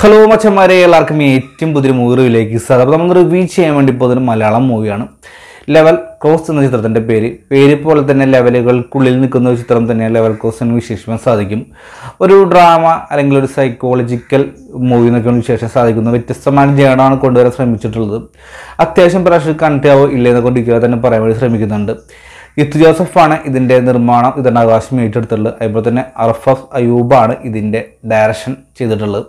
hello മച്ചന്മാരെ എല്ലാവർക്കും ഏറ്റവും പുതിയ മൂറിവിലേക്ക് സാർ അപ്പോൾ നമ്മൾ റിവ്യൂ ചെയ്യാൻ വേണ്ടി പോകുന്ന മലയാളം മൂവിയാണ് ലെവൽ ക്രോസ് എന്ന ചിത്രത്തിൻ്റെ പേര് പേര് പോലെ തന്നെ ലെവലുകൾക്കുള്ളിൽ നിൽക്കുന്ന ഒരു ചിത്രം തന്നെ ലെവൽ ക്രോസ് എന്ന് വിശേഷിക്കാൻ സാധിക്കും ഒരു ഡ്രാമ അല്ലെങ്കിൽ ഒരു സൈക്കോളജിക്കൽ മൂവി എന്നൊക്കെയാണ് വിശേഷം സാധിക്കുന്നത് വ്യത്യസ്തമായ ജേണമാണ് കൊണ്ടുവരാൻ ശ്രമിച്ചിട്ടുള്ളത് അത്യാവശ്യം പ്രേക്ഷകർ കണ്ടിട്ടാവോ ഇല്ലെന്നൊക്കെ കൊണ്ടിരിക്കുക തന്നെ പറയാൻ വേണ്ടി ശ്രമിക്കുന്നുണ്ട് ഇത് ജോസഫാണ് ഇതിൻ്റെ നിർമ്മാണം ഇതിൻ്റെ ആകാശം ഏറ്റെടുത്തിട്ടുള്ളത് അതുപോലെ തന്നെ അർഫസ് അയൂബാണ് ഇതിൻ്റെ ഡയറക്ഷൻ ചെയ്തിട്ടുള്ളത്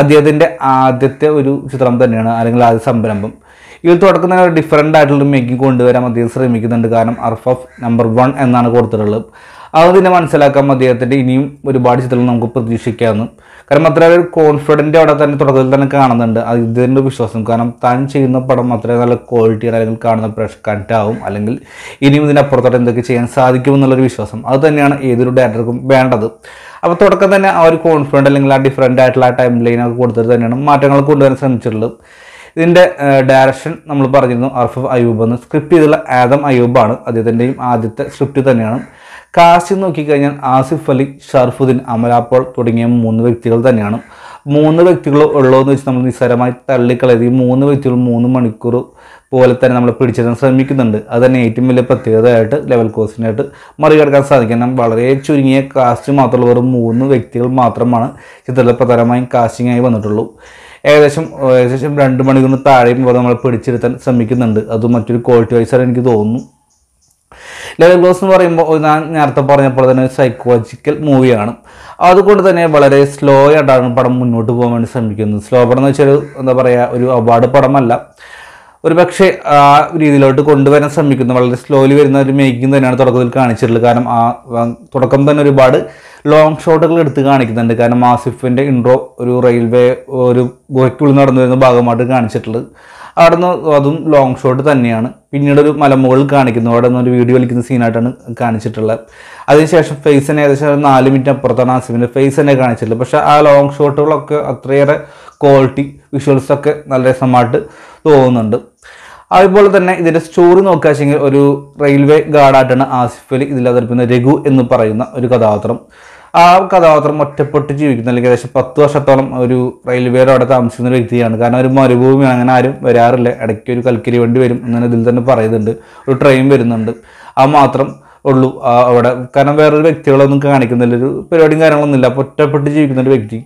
അദ്ദേഹത്തിൻ്റെ ആദ്യത്തെ ഒരു ചിത്രം തന്നെയാണ് അല്ലെങ്കിൽ ആദ്യ സംരംഭം ഇതിൽ തുടക്കം തന്നെ ഒരു ഡിഫറൻ്റ് ആയിട്ടുള്ള മേക്കിംഗ് കൊണ്ടുവരാൻ അദ്ദേഹം ശ്രമിക്കുന്നുണ്ട് കാരണം അർഫഫ് നമ്പർ വൺ എന്നാണ് കൊടുത്തിട്ടുള്ളത് അത് തന്നെ മനസ്സിലാക്കാം അദ്ദേഹത്തിൻ്റെ ഇനിയും ഒരുപാട് ചിത്രങ്ങൾ നമുക്ക് പ്രതീക്ഷിക്കാമെന്ന് കാരണം അത്ര ഒരു കോൺഫിഡൻ്റ് അവിടെ തന്നെ തുടക്കത്തിൽ തന്നെ കാണുന്നുണ്ട് അത് ഇതിൻ്റെ വിശ്വാസം കാരണം താൻ ചെയ്യുന്ന പടം അത്ര നല്ല ക്വാളിറ്റിയാണ് അല്ലെങ്കിൽ കാണുന്ന പ്രഷ് കണ്ടാവും അല്ലെങ്കിൽ ഇനിയും ഇതിനപ്പുറത്തോട്ട് എന്തൊക്കെ ചെയ്യാൻ സാധിക്കും എന്നുള്ളൊരു വിശ്വാസം അത് തന്നെയാണ് ഏതൊരു ഡയറക്ടർക്കും വേണ്ടത് അപ്പോൾ തുടക്കം തന്നെ ആ ഒരു കോൺഫിഡൻ്റ് അല്ലെങ്കിൽ ആ ഡിഫറെൻ്റ് ആയിട്ടുള്ള ആ ടൈം ലൈനൊക്കെ കൊടുത്തിട്ട് തന്നെയാണ് മാറ്റങ്ങൾ കൊണ്ടുവരാൻ ശ്രമിച്ചിട്ടുള്ളത് ഇതിൻ്റെ ഡയറക്ഷൻ നമ്മൾ പറഞ്ഞിരുന്നു അർഫ് അയൂബ് എന്ന് സ്ക്രിപ്റ്റ് ചെയ്തുള്ള ആദം അയൂബാണ് അദ്ദേഹത്തിൻ്റെയും ആദ്യത്തെ സ്ക്രിപ്റ്റ് തന്നെയാണ് കാശി നോക്കിക്കഴിഞ്ഞാൽ ആസിഫ് അലി ഷർഫുദ്ദീൻ അമലാപ്പോൾ തുടങ്ങിയ മൂന്ന് വ്യക്തികൾ തന്നെയാണ് മൂന്ന് വ്യക്തികൾ ഉള്ളതെന്ന് വെച്ച് നമ്മൾ നിസ്സാരമായി തള്ളിക്കളയത് ഈ മൂന്ന് വ്യക്തികൾ മൂന്ന് മണിക്കൂർ പോലെ തന്നെ നമ്മൾ പിടിച്ചെടുക്കാൻ ശ്രമിക്കുന്നുണ്ട് അത് തന്നെ ഏറ്റവും വലിയ പ്രത്യേകതയായിട്ട് ലെവൽ കോഴ്സിനായിട്ട് മറികടക്കാൻ സാധിക്കും വളരെ ചുരുങ്ങിയ കാസ്റ്റ് മാത്രമുള്ള വെറും മൂന്ന് വ്യക്തികൾ മാത്രമാണ് ചിത്രത്തിൽ പ്രധാനമായും കാസ്റ്റിംഗായി വന്നിട്ടുള്ളൂ ഏകദേശം ഏകദേശം രണ്ട് മണിക്കൂറിന് താഴെയും നമ്മൾ പിടിച്ചെടുക്കാൻ ശ്രമിക്കുന്നുണ്ട് അത് മറ്റൊരു ക്വാളിറ്റി ആണ് എനിക്ക് തോന്നുന്നു ലെവൻ ക്ലോസ് എന്ന് പറയുമ്പോൾ ഞാൻ നേരത്തെ പറഞ്ഞപ്പോൾ തന്നെ സൈക്കോളജിക്കൽ മൂവിയാണ് അതുകൊണ്ട് തന്നെ വളരെ സ്ലോ ആയിട്ടാണ് പടം മുന്നോട്ട് പോകാൻ വേണ്ടി ശ്രമിക്കുന്നത് സ്ലോ പടം എന്ന് വെച്ചാൽ എന്താ പറയുക ഒരു അവാർഡ് പടമല്ല ഒരു പക്ഷേ ആ രീതിയിലോട്ട് കൊണ്ടുവരാൻ ശ്രമിക്കുന്നു വളരെ സ്ലോലി വരുന്ന ഒരു മേക്കിംഗ് തന്നെയാണ് തുടക്കത്തിൽ കാണിച്ചിട്ടുള്ളത് കാരണം ആ തുടക്കം തന്നെ ഒരുപാട് ലോങ് ഷോട്ടുകൾ എടുത്ത് കാണിക്കുന്നുണ്ട് കാരണം ആസിഫിൻ്റെ ഇൻട്രോ ഒരു റെയിൽവേ ഒരു ഗുഹയ്ക്കുള്ളിൽ നടന്നു വരുന്ന ഭാഗമായിട്ട് കാണിച്ചിട്ടുള്ളത് അവിടെ നിന്ന് അതും ലോങ് ഷോട്ട് തന്നെയാണ് പിന്നീട് ഒരു മലമുകളിൽ കാണിക്കുന്നു അവിടെ നിന്ന് ഒരു വീഡിയോ വലിക്കുന്ന സീനായിട്ടാണ് കാണിച്ചിട്ടുള്ളത് അതിനുശേഷം ഫേസിന് ഏകദേശം നാല് മിനിറ്റ് അപ്പുറത്താണ് ആസിഫിൻ്റെ ഫേസ് തന്നെ കാണിച്ചിട്ടുള്ളത് പക്ഷേ ആ ലോങ് ഷോട്ടുകളൊക്കെ അത്രയേറെ ക്വാളിറ്റി വിഷ്വൽസൊക്കെ നല്ല രസമായിട്ട് തോന്നുന്നുണ്ട് അതുപോലെ തന്നെ ഇതിൻ്റെ സ്റ്റോറി നോക്കുക വെച്ചെങ്കിൽ ഒരു റെയിൽവേ ഗാർഡായിട്ടാണ് ആസിഫലി അലി ഇതിൽ അവതരിപ്പിക്കുന്ന രഘു എന്ന് പറയുന്ന ഒരു കഥാപാത്രം ആ കഥാപാത്രം ഒറ്റപ്പെട്ട് ജീവിക്കുന്ന അല്ലെങ്കിൽ ഏകദേശം പത്ത് വർഷത്തോളം ഒരു റെയിൽവേയുടെ അവിടെ താമസിക്കുന്ന വ്യക്തിയാണ് കാരണം ഒരു മരുഭൂമിയാണ് അങ്ങനെ ആരും വരാറില്ല ഇടയ്ക്ക് ഒരു കൽക്കരി വണ്ടി വരും അങ്ങനെ ഇതിൽ തന്നെ പറയുന്നുണ്ട് ഒരു ട്രെയിൻ വരുന്നുണ്ട് ആ മാത്രം ഉള്ളൂ അവിടെ കാരണം വേറൊരു വ്യക്തികളൊന്നും കാണിക്കുന്നില്ല ഒരു പരിപാടിയും കാര്യങ്ങളൊന്നുമില്ല അപ്പോൾ ഒറ്റപ്പെട്ട് ജീവിക്കുന്ന ഒരു വ്യക്തി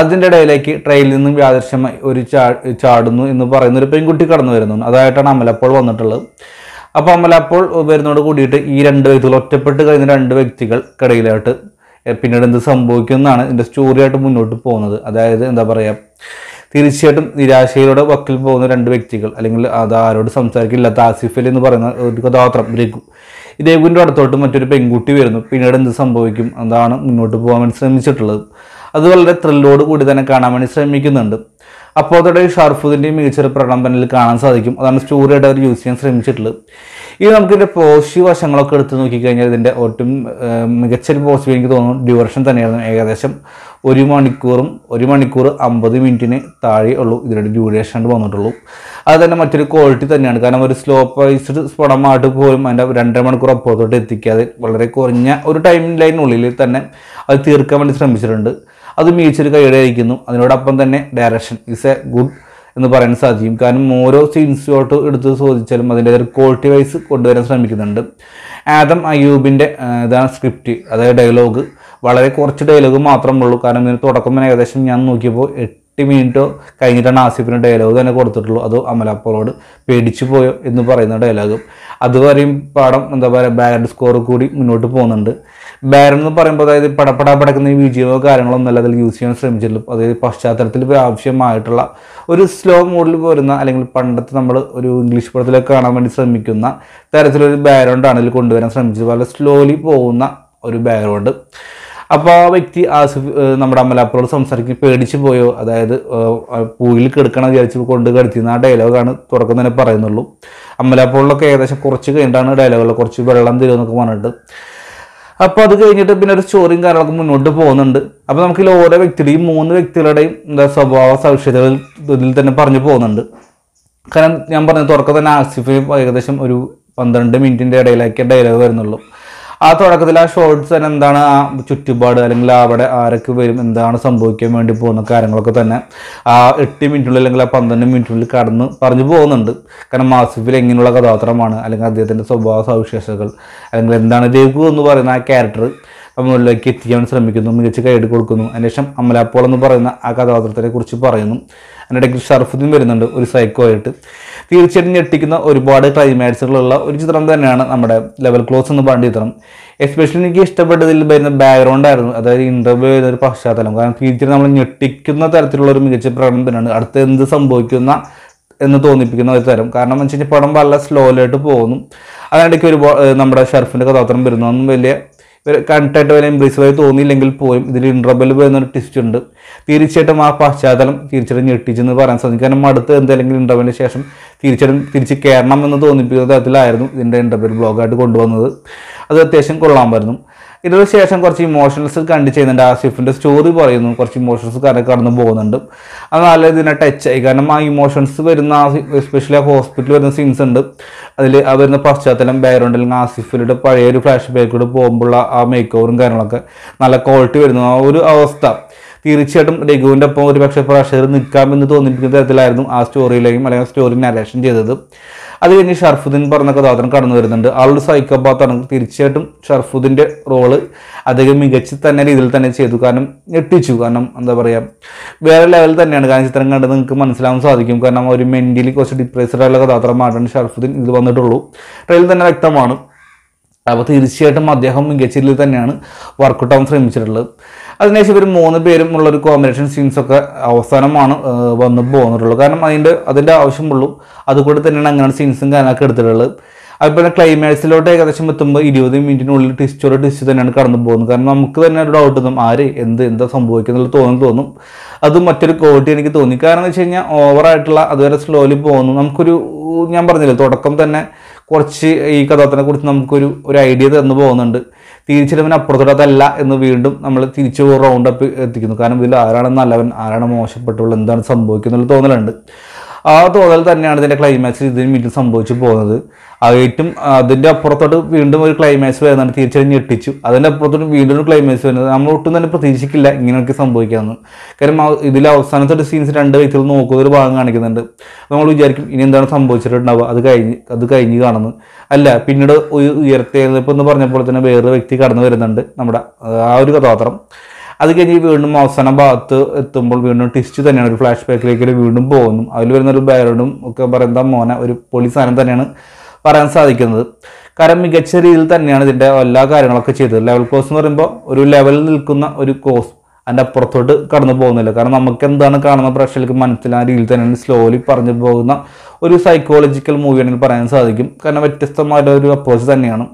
അതിൻ്റെ ഇടയിലേക്ക് ട്രെയിനിൽ നിന്നും യാദൃശ്യമായി ഒരു ചാ ചാടുന്നു എന്ന് പറയുന്ന ഒരു പെൺകുട്ടി കടന്നു വരുന്നു അതായിട്ടാണ് അമലപ്പോൾ വന്നിട്ടുള്ളത് അപ്പോൾ അമലപ്പോൾ വരുന്നതോട് കൂടിയിട്ട് ഈ രണ്ട് വ്യക്തികൾ ഒറ്റപ്പെട്ട് കഴിയുന്ന രണ്ട് വ്യക്തികൾ കടയിലായിട്ട് പിന്നീട് എന്ത് സംഭവിക്കും എന്നാണ് ഇതിൻ്റെ സ്റ്റോറിയായിട്ട് മുന്നോട്ട് പോകുന്നത് അതായത് എന്താ പറയുക തീർച്ചയായിട്ടും നിരാശയിലൂടെ വക്കിൽ പോകുന്ന രണ്ട് വ്യക്തികൾ അല്ലെങ്കിൽ അത് ആരോട് സംസാരിക്കില്ല താസിഫൽ എന്ന് പറയുന്ന ഒരു കഥാപാത്രം രഘു രഘുവിൻ്റെ അടുത്തോട്ട് മറ്റൊരു പെൺകുട്ടി വരുന്നു പിന്നീട് എന്ത് സംഭവിക്കും അതാണ് മുന്നോട്ട് പോകാൻ വേണ്ടി ശ്രമിച്ചിട്ടുള്ളത് അത് വളരെ ത്രില്ലോട് കൂടി തന്നെ കാണാൻ വേണ്ടി ശ്രമിക്കുന്നുണ്ട് അപ്പോൾ അതോടെ ഷർഫുദിൻ്റെ മികച്ചൊരു പ്രകടനം പനലിൽ കാണാൻ സാധിക്കും അതാണ് സ്റ്റോറിയായിട്ട് അവർ യൂസ് ചെയ്യാൻ ശ്രമിച്ചിട്ടുള്ളത് ഇനി നമുക്കിതിൻ്റെ പോസിറ്റീവ് വശങ്ങളൊക്കെ എടുത്ത് നോക്കിക്കഴിഞ്ഞാൽ ഇതിൻ്റെ ഒട്ടും മികച്ചൊരു പോസിറ്റീവ് എനിക്ക് തോന്നുന്നു ഡ്യൂറേഷൻ തന്നെയായിരുന്നു ഏകദേശം ഒരു മണിക്കൂറും ഒരു മണിക്കൂർ അമ്പത് മിനിറ്റിന് താഴെ ഉള്ളൂ ഇതിൻ്റെ ഡ്യൂറേഷൻ വന്നിട്ടുള്ളൂ അത് തന്നെ മറ്റൊരു ക്വാളിറ്റി തന്നെയാണ് കാരണം ഒരു സ്ലോ പൈസ്ഡ് സ്ഫോടമായിട്ട് പോലും അതിൻ്റെ രണ്ടര മണിക്കൂർ അപ്പുറത്തോട്ട് എത്തിക്കാതെ വളരെ കുറഞ്ഞ ഒരു ടൈം ലൈനുള്ളിൽ തന്നെ അത് തീർക്കാൻ വേണ്ടി ശ്രമിച്ചിട്ടുണ്ട് അത് മികച്ചൊരു കൈയുടെ അതിനോടൊപ്പം തന്നെ ഡയറക്ഷൻ ഇസ് എ ഗുഡ് എന്ന് പറയാൻ സാധിക്കും കാരണം ഓരോ ഇൻസ്റ്റിറ്റ്യൂട്ട് എടുത്ത് ചോദിച്ചാലും അതിൻ്റെ ഒരു ക്വാളിറ്റി വൈസ് കൊണ്ടുവരാൻ ശ്രമിക്കുന്നുണ്ട് ആദം അയ്യൂബിൻ്റെ ഇതാണ് സ്ക്രിപ്റ്റ് അതായത് ഡയലോഗ് വളരെ കുറച്ച് ഡയലോഗ് മാത്രമേ ഉള്ളൂ കാരണം ഇതിന് തുടക്കം ഏകദേശം ഞാൻ നോക്കിയപ്പോൾ എട്ട് മിനിറ്റോ കഴിഞ്ഞിട്ടാണ് ആസിഫിന് ഡയലോഗ് തന്നെ കൊടുത്തിട്ടുള്ളൂ അതോ അമലപ്പോളോട് പേടിച്ചു പോയോ എന്ന് പറയുന്ന ഡയലോഗും അത് പറയും പടം എന്താ പറയുക ബാരൻ സ്കോർ കൂടി മുന്നോട്ട് പോകുന്നുണ്ട് ബാരൻ എന്ന് പറയുമ്പോൾ അതായത് പടപ്പടാ പടക്കുന്ന ഈ വിജയമോ കാര്യങ്ങളൊന്നുമല്ല അതിൽ യൂസ് ചെയ്യാൻ ശ്രമിച്ചിട്ടുള്ളൂ അതായത് പശ്ചാത്തലത്തിൽ ആവശ്യമായിട്ടുള്ള ഒരു സ്ലോ മോഡിൽ വരുന്ന അല്ലെങ്കിൽ പണ്ടത്തെ നമ്മൾ ഒരു ഇംഗ്ലീഷ് പടത്തിലൊക്കെ കാണാൻ വേണ്ടി ശ്രമിക്കുന്ന തരത്തിലൊരു ബാക്ക്ഗ്രൗണ്ടാണ് ഇതിൽ കൊണ്ടുവരാൻ ശ്രമിച്ചത് വളരെ സ്ലോലി പോകുന്ന ഒരു ബാക്ക്ഗ്രൗണ്ട് അപ്പോൾ ആ വ്യക്തി ആസിഫ് നമ്മുടെ അമലാപ്പുറോട് സംസാരിക്കും പേടിച്ചു പോയോ അതായത് പൂയിൽ കിടക്കണം വിചാരിച്ച് കൊണ്ട് കിടത്തിയെന്ന് ആ ഡയലോഗാണ് തുറക്കം തന്നെ പറയുന്നുള്ളൂ അമലാപ്പുറോളൊക്കെ ഏകദേശം കുറച്ച് കഴിഞ്ഞിട്ടാണ് ഡയലോഗുകൾ കുറച്ച് വെള്ളം തരുമെന്നൊക്കെ പറഞ്ഞിട്ട് അപ്പോൾ അത് കഴിഞ്ഞിട്ട് പിന്നെ ഒരു സ്റ്റോറിയും കാര്യങ്ങളൊക്കെ മുന്നോട്ട് പോകുന്നുണ്ട് അപ്പോൾ നമുക്ക് ഇതിൽ ഓരോ വ്യക്തിയുടെയും മൂന്ന് വ്യക്തികളുടെയും എന്താ സ്വഭാവ സവിശേഷതകൾ ഇതിൽ തന്നെ പറഞ്ഞു പോകുന്നുണ്ട് കാരണം ഞാൻ പറഞ്ഞ തുറക്കം തന്നെ ആസിഫ് ഏകദേശം ഒരു പന്ത്രണ്ട് മിനിറ്റിൻ്റെ ഇടയിലാക്കിയ ഡയലോഗ് വരുന്നുള്ളൂ ആ തുടക്കത്തിൽ ആ ഷോർട്സ് തന്നെ എന്താണ് ആ ചുറ്റുപാട് അല്ലെങ്കിൽ അവിടെ ആരൊക്കെ വരും എന്താണ് സംഭവിക്കാൻ വേണ്ടി പോകുന്ന കാര്യങ്ങളൊക്കെ തന്നെ ആ എട്ട് മിനിറ്റിനുള്ളിൽ അല്ലെങ്കിൽ ആ പന്ത്രണ്ട് മിനിറ്റിനുള്ളിൽ കടന്ന് പറഞ്ഞു പോകുന്നുണ്ട് കാരണം മാസിഫിൽ എങ്ങനെയുള്ള കഥാപാത്രമാണ് അല്ലെങ്കിൽ അദ്ദേഹത്തിൻ്റെ സ്വഭാവ സവിശേഷതകൾ അല്ലെങ്കിൽ എന്താണ് രഘു എന്ന് പറയുന്ന ആ ക്യാരക്ടർ അമ്മയിലേക്ക് എത്തിക്കാൻ ശ്രമിക്കുന്നു മികച്ച കൈയ്യെടുത്ത് കൊടുക്കുന്നു അതിനുശേഷം അമലാപ്പോൾ എന്ന് പറയുന്ന ആ കഥാപാത്രത്തിനെ കുറിച്ച് പറയുന്നു അതിനിടയ്ക്ക് ഷർഫുദ്ദീൻ വരുന്നുണ്ട് ഒരു സൈക്കോ ആയിട്ട് തീർച്ചയായിട്ടും ഞെട്ടിക്കുന്ന ഒരുപാട് ക്ലൈമാക്സുകളുള്ള ഒരു ചിത്രം തന്നെയാണ് നമ്മുടെ ലെവൽ ക്ലോസ് എന്ന് പറഞ്ഞ ചിത്രം എസ്പെഷ്യലി എനിക്ക് ഇഷ്ടപ്പെട്ടതിൽ വരുന്ന ബാക്ക്ഗ്രൗണ്ട് ആയിരുന്നു അതായത് ഇൻ്റർവ്യൂ ചെയ്ത ഒരു പശ്ചാത്തലം കാരണം തീർച്ചയായിട്ടും നമ്മൾ ഞെട്ടിക്കുന്ന തരത്തിലുള്ള ഒരു മികച്ച പ്രകടനം തന്നെയാണ് അടുത്ത എന്ത് സംഭവിക്കുന്ന എന്ന് തോന്നിപ്പിക്കുന്ന ഒരു തരം കാരണം എന്ന് വെച്ച് കഴിഞ്ഞാൽ പടം വളരെ സ്ലോയിലായിട്ട് പോകുന്നു അതിനിടയ്ക്ക് ഒരു നമ്മുടെ ഷർഫിൻ്റെ കഥാപാത്രം വരുന്നതൊന്നും വലിയ കണ്ടായിട്ട് വരെ എംബ്രേസീവായി തോന്നിയില്ലെങ്കിൽ പോലും ഇതിൽ ഇൻട്രബെൽ എന്നൊരു ട്വിസ്റ്റ് ഉണ്ട് തീർച്ചയായിട്ടും ആ പശ്ചാത്തലം തീർച്ചയായിട്ടും ഞെട്ടിച്ചെന്ന് പറയാൻ സാധിക്കും കാരണം അടുത്ത് എന്തെങ്കിലും ഇൻട്രബെലിന് ശേഷം തീർച്ചയായിട്ടും തിരിച്ച് കയറണം എന്ന് തോന്നിപ്പിക്കുന്ന തരത്തിലായിരുന്നു ഇതിൻ്റെ ഇൻട്രബെൽ ബ്ലോഗായിട്ട് കൊണ്ടുവന്നത് അത് അത്യാവശ്യം കൊള്ളാമായിരുന്നു ഇതിനു ശേഷം കുറച്ച് ഇമോഷണൽസ് കണ്ട് ചെയ്യുന്നുണ്ട് ആസിഫിൻ്റെ സ്റ്റോറി പറയുന്നു കുറച്ച് ഇമോഷൻസ് കാരണം കടന്നു പോകുന്നുണ്ട് അത് നല്ല ഇതിനെ ടച്ച് ആയി കാരണം ആ ഇമോഷൻസ് വരുന്ന എസ്പെഷ്യലി ആ ഹോസ്പിറ്റലിൽ വരുന്ന സീൻസ് ഉണ്ട് അതിൽ ആ വരുന്ന പശ്ചാത്തലം ബാക്ക്ഗ്രൗണ്ട് അല്ലെങ്കിൽ ആസിഫിലൂടെ പഴയൊരു ഫ്ലാഷ് ബാക്കിലൂടെ പോകുമ്പോഴുള്ള ആ മേക്ക് ഓവറും കാര്യങ്ങളൊക്കെ നല്ല ക്വാളിറ്റി വരുന്നു ആ ഒരു അവസ്ഥ തീർച്ചയായിട്ടും രഘുവിൻ്റെ ഒപ്പം പക്ഷേ പ്രഷർ നിൽക്കാമെന്ന് തോന്നിപ്പിക്കുന്ന തരത്തിലായിരുന്നു ആ സ്റ്റോറിയിലെയും അല്ലെങ്കിൽ സ്റ്റോറി നരേഷൻ ചെയ്തത് അത് കഴിഞ്ഞ് ഷർഫുദ്ദീൻ പറഞ്ഞ കഥാപാത്രം കടന്നു വരുന്നുണ്ട് ആളൊരു സൈക്കോപാത്താണ് തീർച്ചയായിട്ടും ഷർഫുദ്ദീൻ്റെ റോള് അദ്ദേഹം മികച്ച തന്നെ രീതിയിൽ തന്നെ ചെയ്തു കാരണം ഞെട്ടിച്ചു കാരണം എന്താ പറയുക വേറെ ലെവൽ തന്നെയാണ് കാരണം ചിത്രം കണ്ടത് നിങ്ങൾക്ക് മനസ്സിലാവാൻ സാധിക്കും കാരണം ഒരു മെൻ്റലി കുറച്ച് ഡിപ്രസ്ഡ് ആയുള്ള കഥാപാത്രമായിട്ടാണ് ഷർഫുദ്ദീൻ ഇത് വന്നിട്ടുള്ളൂ ട്രെയിൽ തന്നെ വ്യക്തമാണ് അപ്പോൾ തീർച്ചയായിട്ടും അദ്ദേഹം മികച്ച രീതിയിൽ തന്നെയാണ് വർക്കൗട്ടാവാൻ ശ്രമിച്ചിട്ടുള്ളത് അതിനുശേഷം ഇവർ മൂന്ന് പേരും ഉള്ള ഒരു കോമ്പിനേഷൻ സീൻസൊക്കെ അവസാനമാണ് വന്ന് പോകുന്നുള്ളൂ കാരണം അതിൻ്റെ അതിൻ്റെ ആവശ്യമുള്ളൂ അതുകൂടെ തന്നെയാണ് അങ്ങനെയാണ് സീൻസും കാര്യങ്ങളൊക്കെ എടുത്തിട്ടുള്ളത് അതുപോലെ ക്ലൈമാക്സിലോട്ട് ഏകദേശം എത്തുമ്പോൾ ഇരുപത് മിനിറ്റിനുള്ളിൽ ടിസ്റ്റോട് ടിസ്റ്റ് തന്നെയാണ് കടന്നു പോകുന്നത് കാരണം നമുക്ക് തന്നെ ഒരു ഡൗട്ട് തോന്നും ആര് എന്ത് എന്താ സംഭവിക്കുന്നുള്ള തോന്നി തോന്നും അത് മറ്റൊരു ക്വാളിറ്റി എനിക്ക് തോന്നി കാരണം എന്ന് വെച്ച് കഴിഞ്ഞാൽ ഓവറായിട്ടുള്ള അതുവരെ സ്ലോലി പോകുന്നു നമുക്കൊരു ഞാൻ പറഞ്ഞില്ലേ തുടക്കം തന്നെ കുറച്ച് ഈ കഥാപാത്രത്തിനെ കുറിച്ച് നമുക്കൊരു ഒരു ഐഡിയ തന്നു പോകുന്നുണ്ട് അപ്പുറത്തോട്ടതല്ല എന്ന് വീണ്ടും നമ്മൾ തിരിച്ച് റൗണ്ട് അപ്പ് എത്തിക്കുന്നു കാരണം ഇതിൽ ആരാണ് നല്ലവൻ ആരാണ് മോശപ്പെട്ടുള്ളൂ എന്താണ് സംഭവിക്കുന്നത് തോന്നലുണ്ട് ആ തോന്നൽ തന്നെയാണ് ഇതിൻ്റെ ക്ലൈമാക്സിൽ ഇതിന് മിഡിൽ സംഭവിച്ചു പോകുന്നത് ആയിട്ടും അതിൻ്റെ അപ്പുറത്തോട്ട് വീണ്ടും ഒരു ക്ലൈമാക്സ് വരുന്നതാണ് തീർച്ചയായും ഞെട്ടിച്ചു അതിൻ്റെ അപ്പുറത്തോട്ട് വീണ്ടും ഒരു ക്ലൈമാക്സ് വരുന്നത് നമ്മൾ ഒട്ടും തന്നെ പ്രതീക്ഷിക്കില്ല ഇങ്ങനെയൊക്കെ സംഭവിക്കാമെന്ന് കാരണം ഇതിൽ അവസാനത്തെ സീൻസ് രണ്ട് വ്യക്തികൾ നോക്കുന്ന ഒരു ഭാഗം കാണിക്കുന്നുണ്ട് നമ്മൾ വിചാരിക്കും ഇനി എന്താണ് സംഭവിച്ചിട്ടുണ്ടാവുക അത് കഴിഞ്ഞ് അത് കഴിഞ്ഞ് കാണുന്നു അല്ല പിന്നീട് ഒരു ഉയർത്തെഴുന്നേൽപ്പ് എന്ന് പറഞ്ഞപ്പോൾ തന്നെ വേറൊരു വ്യക്തി കടന്നു വരുന്നുണ്ട് നമ്മുടെ ആ ഒരു കഥാപാത്രം അത് കഴിഞ്ഞ് വീണ്ടും അവസാന ഭാഗത്ത് എത്തുമ്പോൾ വീണ്ടും ട്വിസ്റ്റ് തന്നെയാണ് ഒരു ഫ്ലാഷ് ബാക്കിലേക്ക് വീണ്ടും പോകുന്നു അതിൽ വരുന്ന ഒരു ബയറും ഒക്കെ പറയുന്ന മോന ഒരു പൊളി സാധനം തന്നെയാണ് പറയാൻ സാധിക്കുന്നത് കാരണം മികച്ച രീതിയിൽ തന്നെയാണ് ഇതിൻ്റെ എല്ലാ കാര്യങ്ങളൊക്കെ ചെയ്തത് ലെവൽ കോസ് എന്ന് പറയുമ്പോൾ ഒരു ലെവലിൽ നിൽക്കുന്ന ഒരു കോസ് അതിൻ്റെ അപ്പുറത്തോട്ട് കടന്നു പോകുന്നില്ല കാരണം നമുക്ക് എന്താണ് കാണുന്ന പ്രേക്ഷകർക്ക് മനസ്സിലാകുന്ന രീതിയിൽ തന്നെ സ്ലോലി പറഞ്ഞു പോകുന്ന ഒരു സൈക്കോളജിക്കൽ മൂവിയാണെങ്കിൽ പറയാൻ സാധിക്കും കാരണം വ്യത്യസ്തമായിട്ട് ഒരു അപ്രോച്ച് തന്നെയാണ്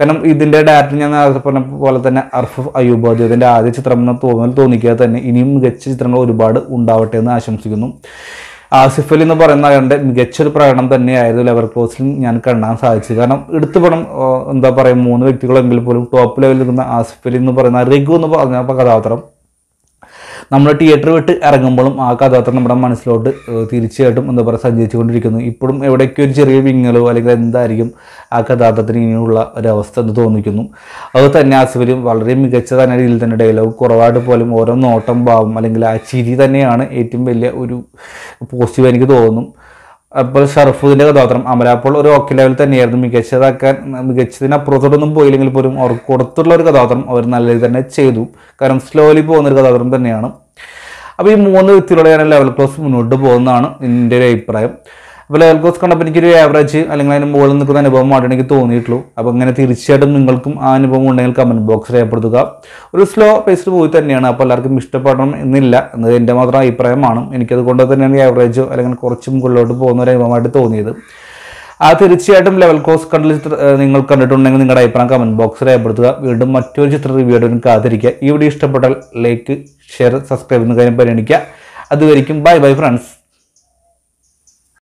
കാരണം ഇതിൻ്റെ ഡയറക്ടർ ഞാൻ നേരത്തെ പറഞ്ഞ പോലെ തന്നെ അർഫ് അയ്യൂബ് അദ്ദേഹത്തിൻ്റെ ആദ്യ ചിത്രം എന്ന് തോന്നൽ തോന്നിക്കാതെ തന്നെ ഇനിയും മികച്ച ചിത്രങ്ങൾ ഒരുപാട് ഉണ്ടാവട്ടെ എന്ന് ആശംസിക്കുന്നു ആസിഫ് അലി എന്ന് പറയുന്ന അയാളുടെ മികച്ചൊരു പ്രകടനം തന്നെയായിരുന്നു ലെവർ ക്ലോസിൽ ഞാൻ കാണാൻ സാധിച്ചു കാരണം എടുത്ത് പണം എന്താ പറയുക മൂന്ന് വ്യക്തികളെങ്കിൽ പോലും ടോപ്പ് ലെവലിൽ നിൽക്കുന്ന ആസിഫ് അലി എന്ന് പറയുന്ന രഘു എന്ന് പറഞ്ഞ കഥാപാത്രം നമ്മൾ തിയേറ്റർ വിട്ട് ഇറങ്ങുമ്പോഴും ആ കഥാപാത്രം നമ്മുടെ മനസ്സിലോട്ട് തീർച്ചയായിട്ടും എന്താ പറയുക സഞ്ചരിച്ചുകൊണ്ടിരിക്കുന്നു ഇപ്പോഴും എവിടെയൊക്കെ ഒരു ചെറിയ വിങ്ങലോ അല്ലെങ്കിൽ എന്തായിരിക്കും ആ കഥാപാത്രത്തിന് ഇനിയുള്ള ഒരവസ്ഥ എന്ന് തോന്നിക്കുന്നു അത് തന്നെ ആസിഫിലും വളരെ മികച്ച തന്നെ രീതിയിൽ തന്നെ ഡയലോഗ് കുറവായിട്ട് പോലും ഓരോ നോട്ടം ഭാവം അല്ലെങ്കിൽ ആ ചിരി തന്നെയാണ് ഏറ്റവും വലിയ ഒരു പോസിറ്റീവ് എനിക്ക് തോന്നുന്നു അപ്പോൾ ഷർഫുദിൻ്റെ കഥാപാത്രം അമല ഒരു ഓക്കെ ലെവൽ തന്നെയായിരുന്നു മികച്ചതാക്കാൻ മികച്ചതിന് പോയില്ലെങ്കിൽ പോലും അവർക്ക് കൊടുത്തുള്ള ഒരു കഥാപാത്രം അവർ നല്ല രീതിയിൽ തന്നെ ചെയ്തു കാരണം സ്ലോലി പോകുന്ന ഒരു കഥാപാത്രം തന്നെയാണ് അപ്പോൾ ഈ മൂന്ന് വ്യക്തികളോടെയാണ് ലെവൽ ക്ലോസ് മുന്നോട്ട് പോകുന്നതാണ് എൻ്റെ ഒരു അഭിപ്രായം അപ്പോൾ ലെവൽക്കോസ് കണ്ടപ്പോൾ എനിക്കൊരു ആവറേജ് അല്ലെങ്കിൽ അതിന് മുകളിൽ നിൽക്കുന്ന അനുഭവമായിട്ട് എനിക്ക് തോന്നിയിട്ടുള്ളൂ അപ്പോൾ അങ്ങനെ തീർച്ചയായിട്ടും നിങ്ങൾക്കും ആ അനുഭവം ഉണ്ടെങ്കിൽ കമൻറ്റ് ബോക്സ് രേഖപ്പെടുത്തുക ഒരു സ്ലോ പേസിൽ പോയി തന്നെയാണ് അപ്പോൾ എല്ലാവർക്കും ഇഷ്ടപ്പെടണം എന്നില്ല എന്നത് എൻ്റെ മാത്രം അഭിപ്രായമാണ് എനിക്കതുകൊണ്ട് തന്നെയാണ് ആവറേജോ അല്ലെങ്കിൽ കുറച്ചും മുകളിലോട്ട് പോകുന്ന ഒരു അനുഭവമായിട്ട് തോന്നിയത് ആ തീർച്ചയായിട്ടും ലെവൽ കോസ് കണ്ടിൽ ചിത്ര നിങ്ങൾ കണ്ടിട്ടുണ്ടെങ്കിൽ നിങ്ങളുടെ അഭിപ്രായം കമൻറ്റ് ബോക്സിൽ രേഖപ്പെടുത്തുക വീണ്ടും മറ്റൊരു ചിത്ര റിവ്യൂയോടും കാത്തിരിക്കുക ഈ വീഡിയോ ഇഷ്ടപ്പെട്ടാൽ ലൈക്ക് ഷെയർ സബ്സ്ക്രൈബ് എന്ന കാര്യം പരിഗണിക്കുക അതുവരിക്കും ബൈ ബൈ ഫ്രണ്ട്സ്